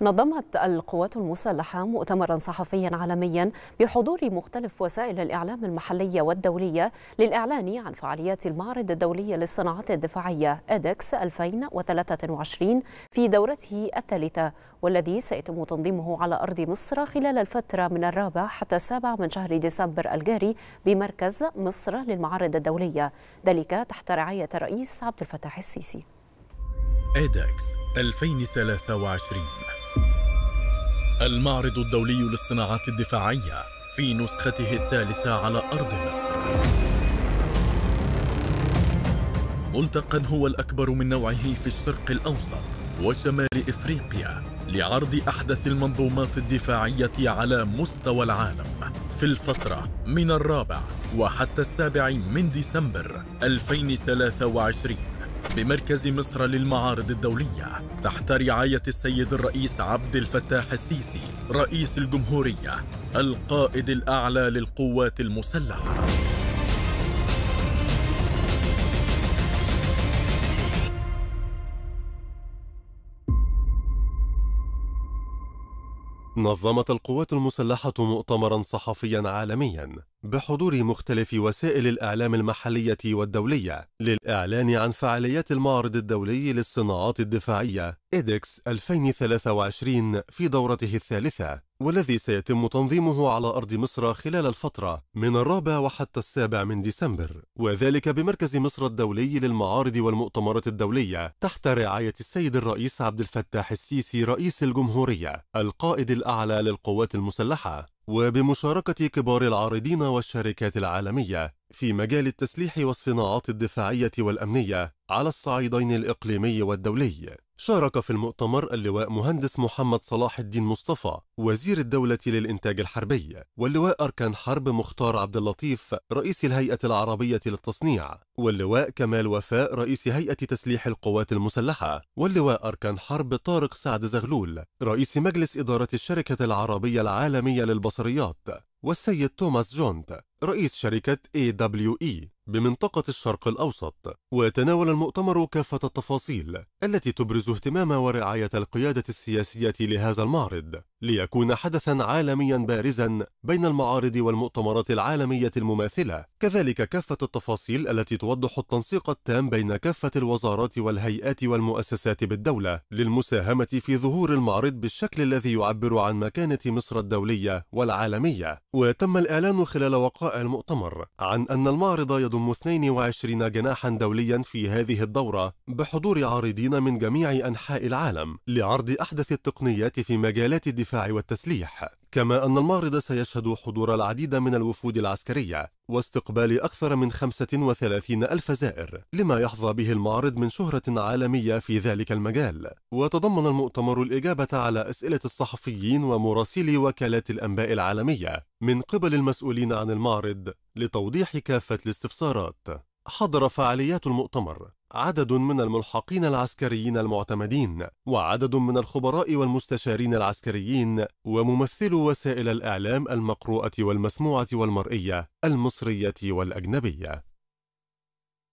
نظمت القوات المسلحة مؤتمرا صحفيا عالميا بحضور مختلف وسائل الإعلام المحلية والدولية للإعلان عن فعاليات المعرض الدولي للصناعات الدفاعية أدكس 2023 في دورته الثالثة والذي سيتم تنظيمه على أرض مصر خلال الفترة من الرابع حتى السابع من شهر ديسمبر الجاري بمركز مصر للمعارض الدولية ذلك تحت رعاية الرئيس عبد الفتاح السيسي. ادكس 2023 المعرض الدولي للصناعات الدفاعية في نسخته الثالثة على أرض مصر ملتقى هو الأكبر من نوعه في الشرق الأوسط وشمال إفريقيا لعرض أحدث المنظومات الدفاعية على مستوى العالم في الفترة من الرابع وحتى السابع من ديسمبر 2023 بمركز مصر للمعارض الدولية تحت رعاية السيد الرئيس عبد الفتاح السيسي رئيس الجمهورية القائد الأعلى للقوات المسلحة نظمت القوات المسلحة مؤتمرا صحفيا عالميا بحضور مختلف وسائل الإعلام المحلية والدولية للإعلان عن فعاليات المعرض الدولي للصناعات الدفاعية إيدكس 2023 في دورته الثالثة والذي سيتم تنظيمه على أرض مصر خلال الفترة من الرابع وحتى السابع من ديسمبر وذلك بمركز مصر الدولي للمعارض والمؤتمرات الدولية تحت رعاية السيد الرئيس عبد الفتاح السيسي رئيس الجمهورية القائد الأعلى للقوات المسلحة وبمشاركة كبار العارضين والشركات العالمية في مجال التسليح والصناعات الدفاعية والأمنية على الصعيدين الإقليمي والدولي شارك في المؤتمر اللواء مهندس محمد صلاح الدين مصطفى وزير الدولة للإنتاج الحربي واللواء أركان حرب مختار عبد اللطيف رئيس الهيئة العربية للتصنيع واللواء كمال وفاء رئيس هيئة تسليح القوات المسلحة واللواء أركان حرب طارق سعد زغلول رئيس مجلس إدارة الشركة العربية العالمية للبصريات والسيد توماس جونت رئيس شركة AWE بمنطقة الشرق الأوسط وتناول المؤتمر كافة التفاصيل التي تبرز اهتمام ورعاية القيادة السياسية لهذا المعرض ليكون حدثا عالميا بارزا بين المعارض والمؤتمرات العالمية المماثلة كذلك كافة التفاصيل التي توضح التنسيق التام بين كافة الوزارات والهيئات والمؤسسات بالدولة للمساهمة في ظهور المعرض بالشكل الذي يعبر عن مكانة مصر الدولية والعالمية وتم الإعلان خلال وقائع المؤتمر عن أن المعرض يضم 22 جناحا دوليا في هذه الدورة بحضور عارضين من جميع أنحاء العالم لعرض أحدث التقنيات في مجالات الدفاع والتسليح كما أن المعرض سيشهد حضور العديد من الوفود العسكرية واستقبال أكثر من 35 ألف زائر لما يحظى به المعرض من شهرة عالمية في ذلك المجال وتضمن المؤتمر الإجابة على أسئلة الصحفيين ومراسلي وكالات الأنباء العالمية من قبل المسؤولين عن المعرض لتوضيح كافة الاستفسارات حضر فعاليات المؤتمر عدد من الملحقين العسكريين المعتمدين وعدد من الخبراء والمستشارين العسكريين وممثلو وسائل الإعلام المقروءة والمسموعة والمرئية المصرية والأجنبية